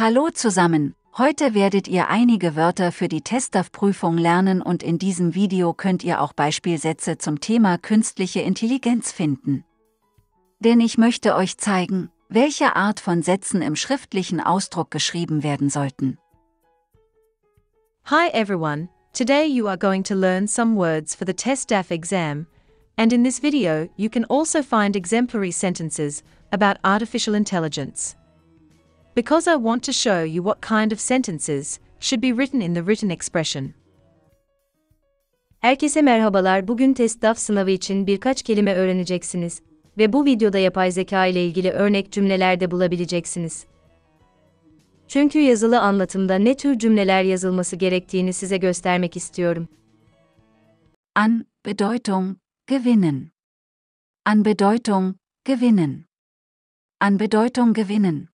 Hallo zusammen, heute werdet ihr einige Wörter für die TestDAF-Prüfung lernen und in diesem Video könnt ihr auch Beispielsätze zum Thema künstliche Intelligenz finden. Denn ich möchte euch zeigen, welche Art von Sätzen im schriftlichen Ausdruck geschrieben werden sollten. Hi everyone, today you are going to learn some words for the TestDAF exam, and in this video you can also find exemplary sentences about artificial intelligence. because I want to show you what kind of sentences should be written in the written expression. Herkese merhabalar. Bugün TESDAF sınavı için birkaç kelime öğreneceksiniz ve bu videoda yapay zeka ile ilgili örnek cümleler de bulabileceksiniz. Çünkü yazılı anlatımda ne tür cümleler yazılması gerektiğini size göstermek istiyorum. An Bedeutung gewinnen. An Bedeutung gewinnen. An Bedeutung gewinnen.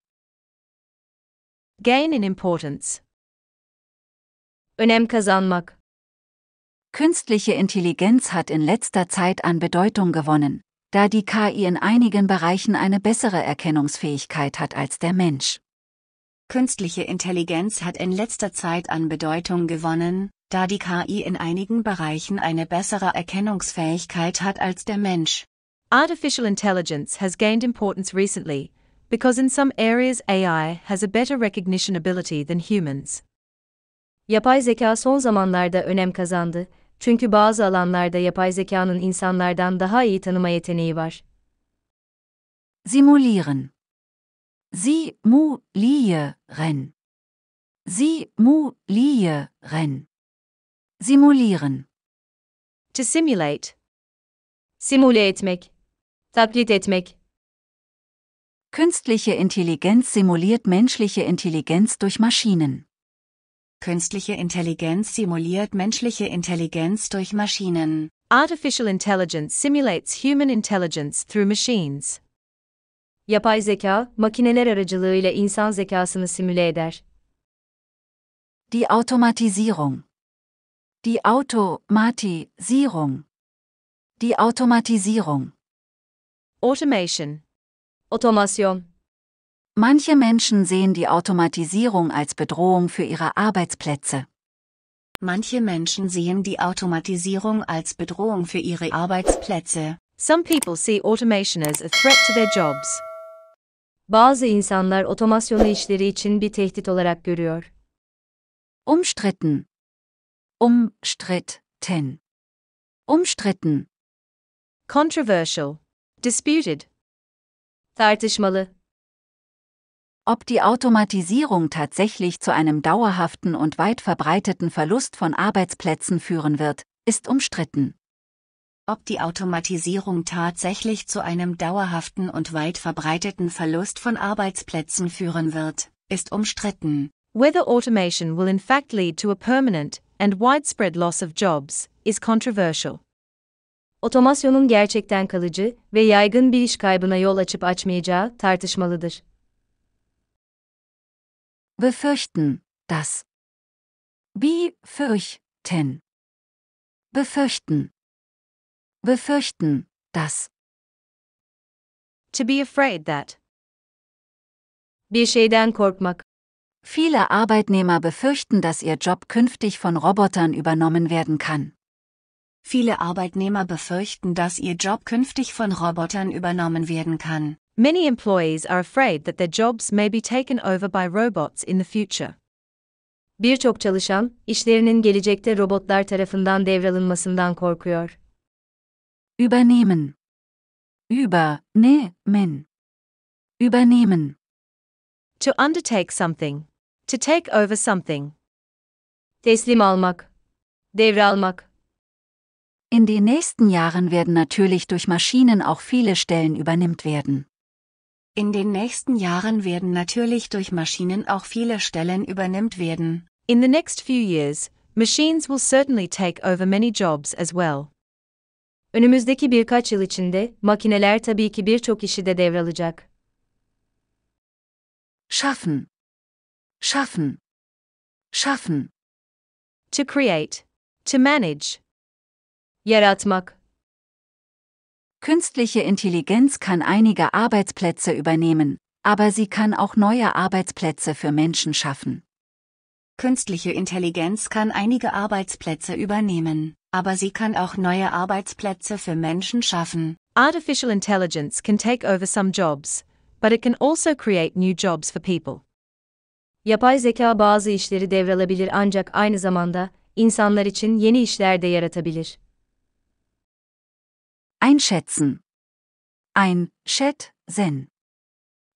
Gain in importance. Önem kazanmak. Künstliche Intelligenz hat in letzter Zeit an Bedeutung gewonnen, da die KI in einigen Bereichen eine bessere Erkennungsfähigkeit hat als der Mensch. Künstliche Intelligenz hat in letzter Zeit an Bedeutung gewonnen, da die KI in einigen Bereichen eine bessere Erkennungsfähigkeit hat als der Mensch. Artificial intelligence has gained importance recently, because in some areas AI has a better recognition ability than humans. Yapay zeka son zamanlarda önem kazandı. Çünkü bazı alanlarda yapay zekanın insanlardan daha iyi tanıma yeteneği var. Simulieren. Simulieren. Simulieren. Simulieren. To simulate. Simüle etmek. Taklit etmek. Künstliche Intelligenz simuliert menschliche Intelligenz durch Maschinen. Künstliche Intelligenz simuliert menschliche Intelligenz durch Maschinen. Artificial intelligence simulates human intelligence through machines. Yapay zeka, makineler aracılığıyla insan zekasını simüle eder. Die Automatisierung. Die Automatisierung. Die Automatisierung. Automation Automation. Manche Menschen sehen die Automatisierung als Bedrohung für ihre Arbeitsplätze. Manche Menschen sehen die Automatisierung als Bedrohung für ihre Arbeitsplätze. Some people see automation as a threat to their jobs. Bazı insanlar otomasyonu işleri için bir tehdit olarak görüyor. Umstritten. Umstritten. Umstritten. Controversial. Disputed. Tartışmalı. Ob die Automatisierung tatsächlich zu einem dauerhaften und weit verbreiteten Verlust von Arbeitsplätzen führen wird, ist umstritten. Ob die Automatisierung tatsächlich zu einem dauerhaften und weit verbreiteten Verlust von Arbeitsplätzen führen wird, ist umstritten. Whether automation will in fact lead to a permanent and widespread loss of jobs is controversial otomasyonun gerçekten kalıcı ve yaygın bir iş kaybına yol açıp açmayacağı tartışmalıdır. Befürchten, das. Befürchten. Befürchten. Befürchten, das. To be afraid that. Bir şeyden korkmak. Viele Arbeitnehmer befürchten, dass ihr Job künftig von Robotern übernommen werden kann. Viele Arbeitnehmer befürchten, dass ihr Job künftig von Robotern übernommen werden kann. Many employees are afraid that their jobs may be taken over by robots in the future. Birçok çalışan, işlerinin gelecekte robotlar tarafından devralınmasından korkuyor. Übernehmen. Übernehmen. Übernehmen. To undertake something. To take over something. Teslim almak. Devralmak. In den nächsten Jahren werden natürlich durch Maschinen auch viele Stellen übernimmt werden. In den nächsten Jahren werden natürlich durch Maschinen auch viele Stellen übernimmt werden. In the next few years, machines will certainly take over many jobs as well. Önümüzdeki birkaç yıl içinde makineler tabii ki birçok işi de devralacak. Schaffen. Schaffen. Schaffen. To create. To manage yaratmak. Künstliche Intelligenz kann einige Arbeitsplätze übernehmen, aber sie kann auch neue Arbeitsplätze für Menschen schaffen. Künstliche Intelligenz kann einige Arbeitsplätze übernehmen, aber sie kann auch neue Arbeitsplätze für Menschen schaffen. Artificial intelligence can take over some jobs, but it can also create new jobs for people. Yapay zeka bazı işleri devralabilir ancak aynı zamanda insanlar için yeni işler de yaratabilir. Einschätzen. Ein, schät, sen.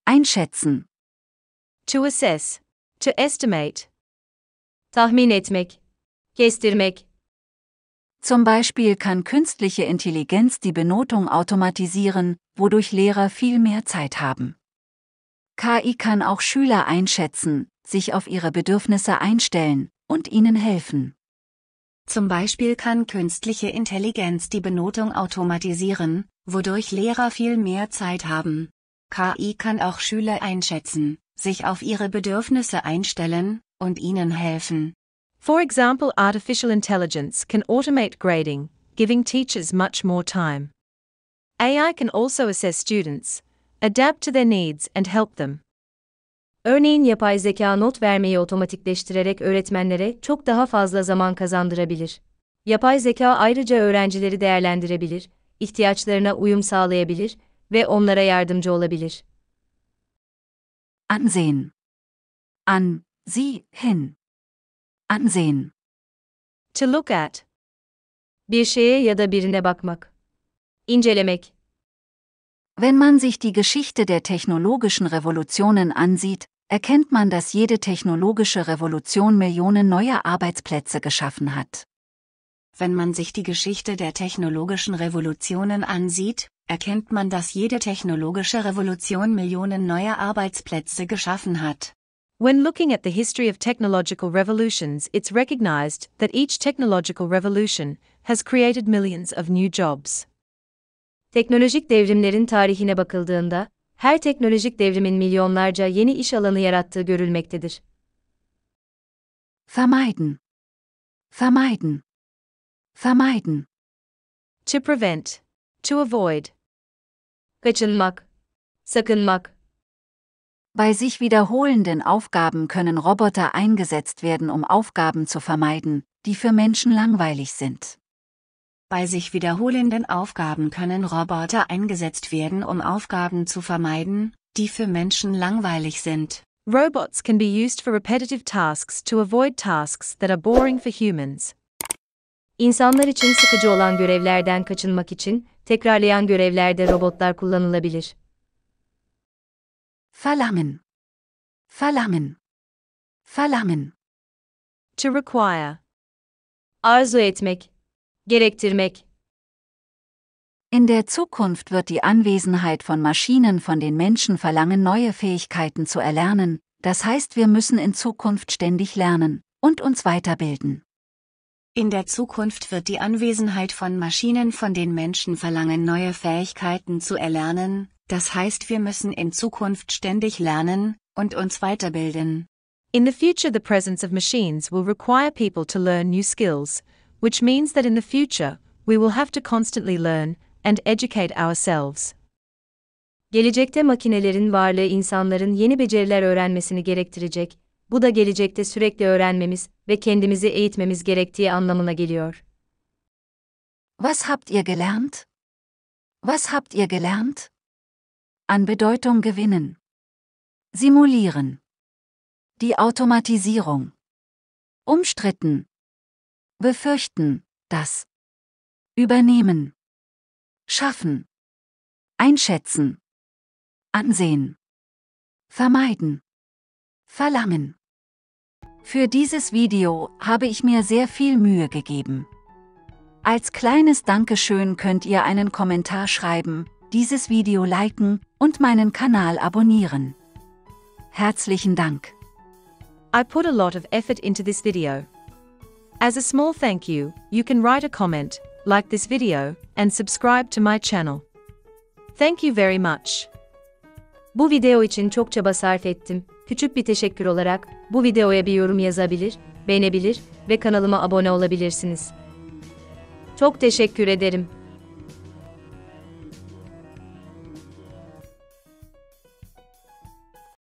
Einschätzen. To assess. To estimate. Tahmin etmek. Kestirmek. Zum Beispiel kann künstliche Intelligenz die Benotung automatisieren, wodurch Lehrer viel mehr Zeit haben. KI kann auch Schüler einschätzen, sich auf ihre Bedürfnisse einstellen und ihnen helfen. Zum Beispiel kann künstliche Intelligenz die Benotung automatisieren, wodurch Lehrer viel mehr Zeit haben. KI kann auch Schüler einschätzen, sich auf ihre Bedürfnisse einstellen und ihnen helfen. For example, artificial intelligence can automate grading, giving teachers much more time. AI can also assess students, adapt to their needs and help them. Örneğin yapay zeka not vermeyi otomatikleştirerek öğretmenlere çok daha fazla zaman kazandırabilir. Yapay zeka ayrıca öğrencileri değerlendirebilir, ihtiyaçlarına uyum sağlayabilir ve onlara yardımcı olabilir. Ansehen. An, sie, hin. Ansehen. To look at. Bir şeye ya da birine bakmak. İncelemek. Wenn man sich die Geschichte der technologischen Revolutionen ansieht, erkennt man, dass jede technologische Revolution Millionen neuer Arbeitsplätze geschaffen hat. Wenn man sich die Geschichte der technologischen Revolutionen ansieht, erkennt man, dass jede technologische Revolution Millionen neuer Arbeitsplätze geschaffen hat. When looking at the history of technological revolutions, it's recognized that each technological revolution has created millions of new jobs. Teknolojik devrimlerin tarihine bakıldığında, her teknolojik devrimin milyonlarca yeni iş alanı yarattığı görülmektedir. Vermeiden. Vermeiden. Vermeiden. To prevent. To avoid. Kaçınmak. Sakınmak. Bei sich wiederholenden Aufgaben können Roboter eingesetzt werden, um Aufgaben zu vermeiden, die für Menschen langweilig sind. Bei sich wiederholenden Aufgaben können Roboter eingesetzt werden, um Aufgaben zu vermeiden, die für Menschen langweilig sind. Robots can be used for repetitive tasks to avoid tasks that are boring for humans. İnsanlar için sıkıcı olan görevlerden kaçınmak için tekrarlayan görevlerde robotlar kullanılabilir. Verlangen. Verlangen. Verlangen. To require. Arzu etmek, gerektirmek. In der Zukunft wird die Anwesenheit von Maschinen von den Menschen verlangen, neue Fähigkeiten zu erlernen, das heißt wir müssen in Zukunft ständig lernen und uns weiterbilden. In der Zukunft wird die Anwesenheit von Maschinen von den Menschen verlangen, neue Fähigkeiten zu erlernen, das heißt wir müssen in Zukunft ständig lernen und uns weiterbilden. In the future the presence of machines will require people to learn new skills, which means that in the future, we will have to constantly learn and educate ourselves. Gelecekte makinelerin varlığı insanların yeni beceriler öğrenmesini gerektirecek. Bu da gelecekte sürekli öğrenmemiz ve kendimizi eğitmemiz gerektiği anlamına geliyor. Was habt ihr gelernt? Was habt ihr gelernt? An Bedeutung gewinnen. Simulieren. Die Automatisierung. Umstritten. befürchten, das übernehmen, schaffen, einschätzen, ansehen, vermeiden, verlangen. Für dieses Video habe ich mir sehr viel Mühe gegeben. Als kleines Dankeschön könnt ihr einen Kommentar schreiben, dieses Video liken und meinen Kanal abonnieren. Herzlichen Dank. I put a lot of effort into this video. As a small thank you, you can write a comment, like this video, and subscribe to my channel. Thank you very much. Bu video için çok çaba sarf ettim. Küçük bir teşekkür olarak bu videoya bir yorum yazabilir, beğenebilir ve kanalıma abone olabilirsiniz. Çok teşekkür ederim.